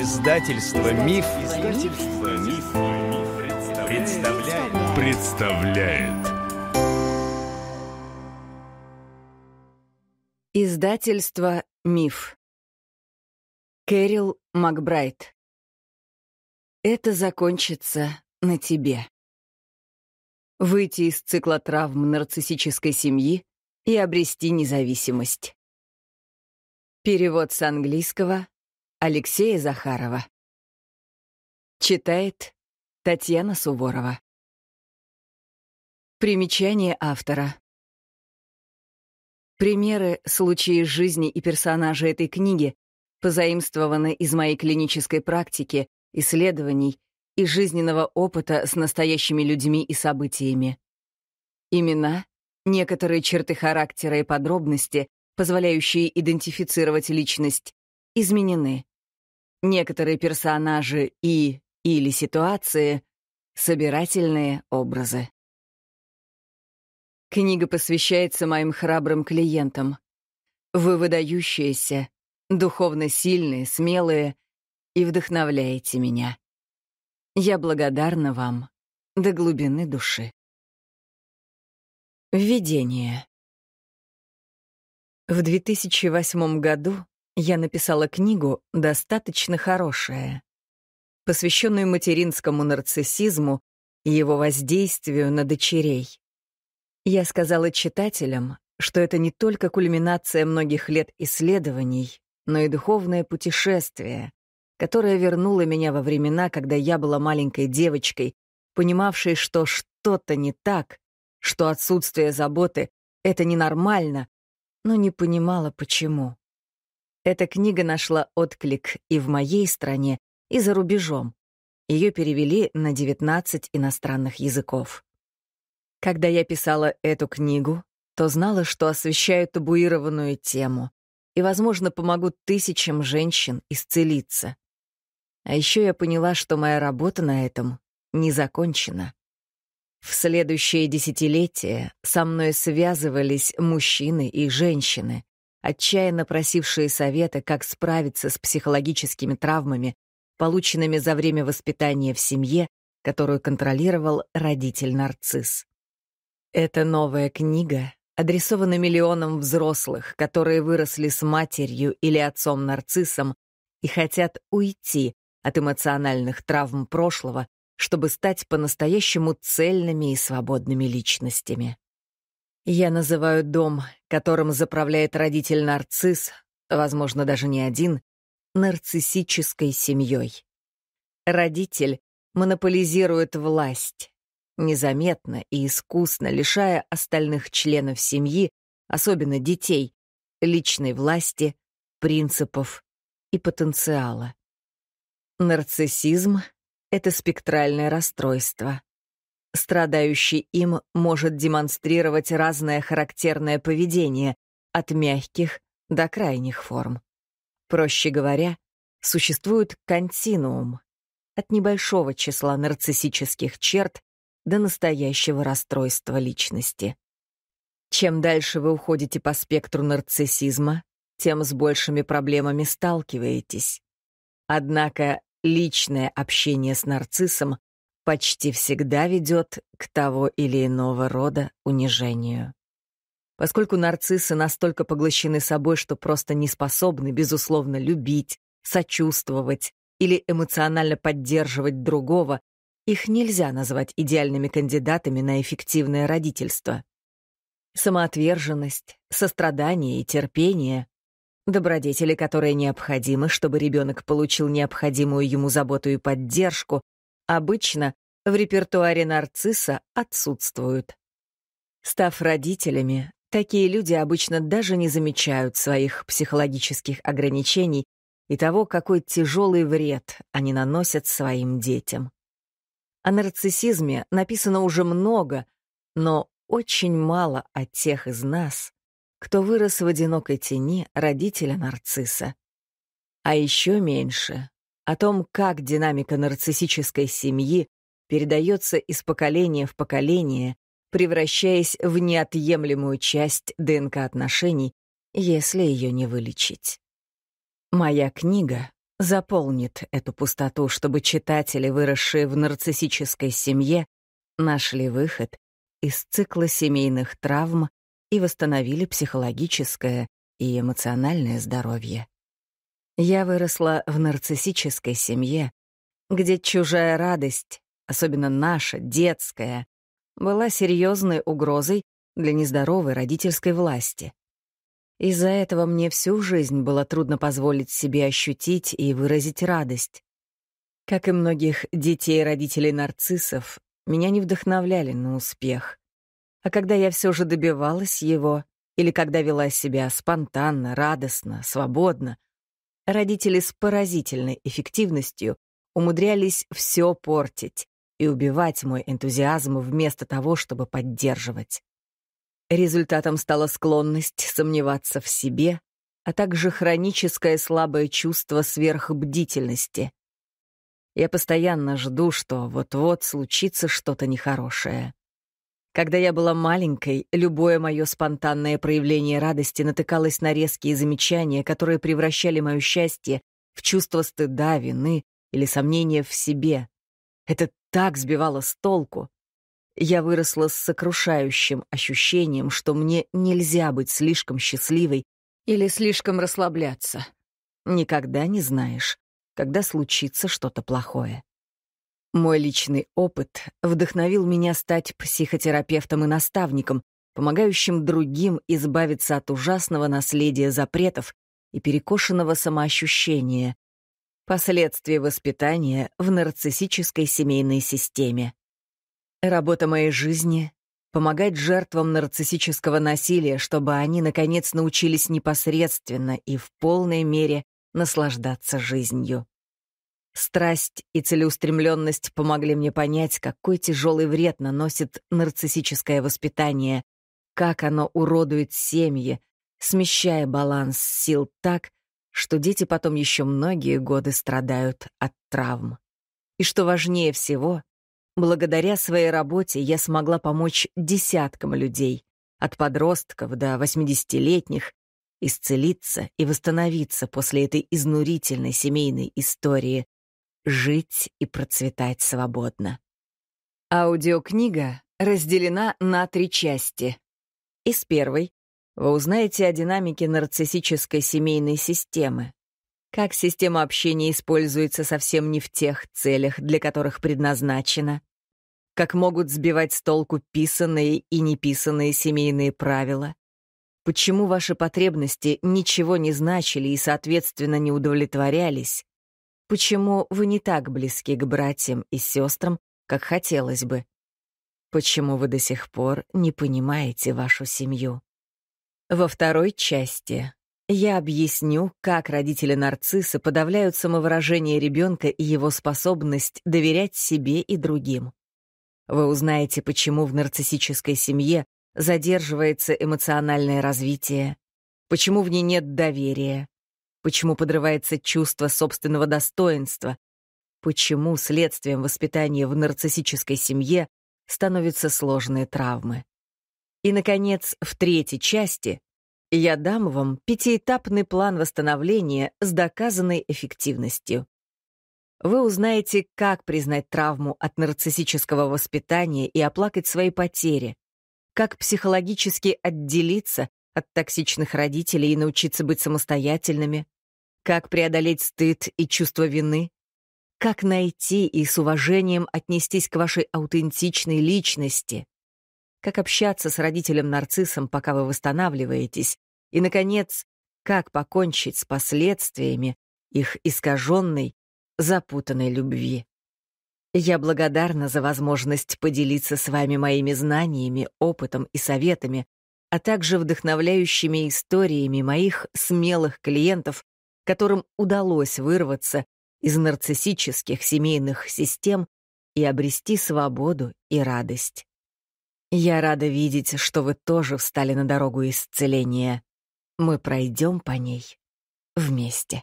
Издательство Миф, Издательство Миф, представляет. представляет. Издательство Миф. Кэрил Макбрайт. Это закончится на тебе. Выйти из цикла травм нарциссической семьи и обрести независимость. Перевод с английского Алексея Захарова. Читает Татьяна Суворова. Примечание автора. Примеры, случаи жизни и персонажи этой книги позаимствованы из моей клинической практики, исследований и жизненного опыта с настоящими людьми и событиями. Имена, некоторые черты характера и подробности, позволяющие идентифицировать личность, изменены. Некоторые персонажи и или ситуации — собирательные образы. Книга посвящается моим храбрым клиентам. Вы выдающиеся, духовно сильные, смелые и вдохновляете меня. Я благодарна вам до глубины души. Введение. В 2008 году я написала книгу «Достаточно хорошая», посвященную материнскому нарциссизму и его воздействию на дочерей. Я сказала читателям, что это не только кульминация многих лет исследований, но и духовное путешествие, которое вернуло меня во времена, когда я была маленькой девочкой, понимавшей, что что-то не так, что отсутствие заботы — это ненормально, но не понимала, почему. Эта книга нашла отклик и в моей стране, и за рубежом. Ее перевели на 19 иностранных языков. Когда я писала эту книгу, то знала, что освещаю табуированную тему и, возможно, помогу тысячам женщин исцелиться. А еще я поняла, что моя работа на этом не закончена. В следующее десятилетие со мной связывались мужчины и женщины, отчаянно просившие совета, как справиться с психологическими травмами, полученными за время воспитания в семье, которую контролировал родитель-нарцисс. Эта новая книга адресована миллионам взрослых, которые выросли с матерью или отцом-нарциссом и хотят уйти от эмоциональных травм прошлого, чтобы стать по-настоящему цельными и свободными личностями. Я называю дом, которым заправляет родитель нарцисс, возможно, даже не один, нарциссической семьей. Родитель монополизирует власть, незаметно и искусно лишая остальных членов семьи, особенно детей, личной власти, принципов и потенциала. Нарциссизм — это спектральное расстройство. Страдающий им может демонстрировать разное характерное поведение, от мягких до крайних форм. Проще говоря, существует континуум от небольшого числа нарциссических черт до настоящего расстройства личности. Чем дальше вы уходите по спектру нарциссизма, тем с большими проблемами сталкиваетесь. Однако личное общение с нарциссом почти всегда ведет к того или иного рода унижению. Поскольку нарциссы настолько поглощены собой, что просто не способны, безусловно, любить, сочувствовать или эмоционально поддерживать другого, их нельзя назвать идеальными кандидатами на эффективное родительство. Самоотверженность, сострадание и терпение — добродетели, которые необходимы, чтобы ребенок получил необходимую ему заботу и поддержку, обычно в репертуаре нарцисса отсутствуют. Став родителями, такие люди обычно даже не замечают своих психологических ограничений и того, какой тяжелый вред они наносят своим детям. О нарциссизме написано уже много, но очень мало о тех из нас, кто вырос в одинокой тени родителя-нарцисса. А еще меньше о том, как динамика нарциссической семьи передается из поколения в поколение, превращаясь в неотъемлемую часть ДНК отношений, если ее не вылечить. Моя книга заполнит эту пустоту, чтобы читатели, выросшие в нарциссической семье, нашли выход из цикла семейных травм и восстановили психологическое и эмоциональное здоровье. Я выросла в нарциссической семье, где чужая радость особенно наша, детская, была серьезной угрозой для нездоровой родительской власти. Из-за этого мне всю жизнь было трудно позволить себе ощутить и выразить радость. Как и многих детей родителей нарциссов, меня не вдохновляли на успех. А когда я все же добивалась его, или когда вела себя спонтанно, радостно, свободно, родители с поразительной эффективностью умудрялись все портить, и убивать мой энтузиазм вместо того, чтобы поддерживать. Результатом стала склонность сомневаться в себе, а также хроническое слабое чувство сверхбдительности. Я постоянно жду, что вот-вот случится что-то нехорошее. Когда я была маленькой, любое мое спонтанное проявление радости натыкалось на резкие замечания, которые превращали мое счастье в чувство стыда, вины или сомнения в себе. Это так сбивало с толку. Я выросла с сокрушающим ощущением, что мне нельзя быть слишком счастливой или слишком расслабляться. Никогда не знаешь, когда случится что-то плохое. Мой личный опыт вдохновил меня стать психотерапевтом и наставником, помогающим другим избавиться от ужасного наследия запретов и перекошенного самоощущения, Последствия воспитания в нарциссической семейной системе. Работа моей жизни — помогать жертвам нарциссического насилия, чтобы они, наконец, научились непосредственно и в полной мере наслаждаться жизнью. Страсть и целеустремленность помогли мне понять, какой тяжелый вред наносит нарциссическое воспитание, как оно уродует семьи, смещая баланс сил так, что дети потом еще многие годы страдают от травм. И что важнее всего, благодаря своей работе я смогла помочь десяткам людей, от подростков до 80-летних, исцелиться и восстановиться после этой изнурительной семейной истории, жить и процветать свободно. Аудиокнига разделена на три части. Из первой вы узнаете о динамике нарциссической семейной системы. Как система общения используется совсем не в тех целях, для которых предназначена. Как могут сбивать с толку писанные и неписанные семейные правила. Почему ваши потребности ничего не значили и, соответственно, не удовлетворялись. Почему вы не так близки к братьям и сестрам, как хотелось бы. Почему вы до сих пор не понимаете вашу семью. Во второй части я объясню, как родители-нарциссы подавляют самовыражение ребенка и его способность доверять себе и другим. Вы узнаете, почему в нарциссической семье задерживается эмоциональное развитие, почему в ней нет доверия, почему подрывается чувство собственного достоинства, почему следствием воспитания в нарциссической семье становятся сложные травмы. И, наконец, в третьей части я дам вам пятиэтапный план восстановления с доказанной эффективностью. Вы узнаете, как признать травму от нарциссического воспитания и оплакать свои потери, как психологически отделиться от токсичных родителей и научиться быть самостоятельными, как преодолеть стыд и чувство вины, как найти и с уважением отнестись к вашей аутентичной личности, как общаться с родителем-нарциссом, пока вы восстанавливаетесь, и, наконец, как покончить с последствиями их искаженной, запутанной любви. Я благодарна за возможность поделиться с вами моими знаниями, опытом и советами, а также вдохновляющими историями моих смелых клиентов, которым удалось вырваться из нарциссических семейных систем и обрести свободу и радость. Я рада видеть, что вы тоже встали на дорогу исцеления мы пройдем по ней вместе.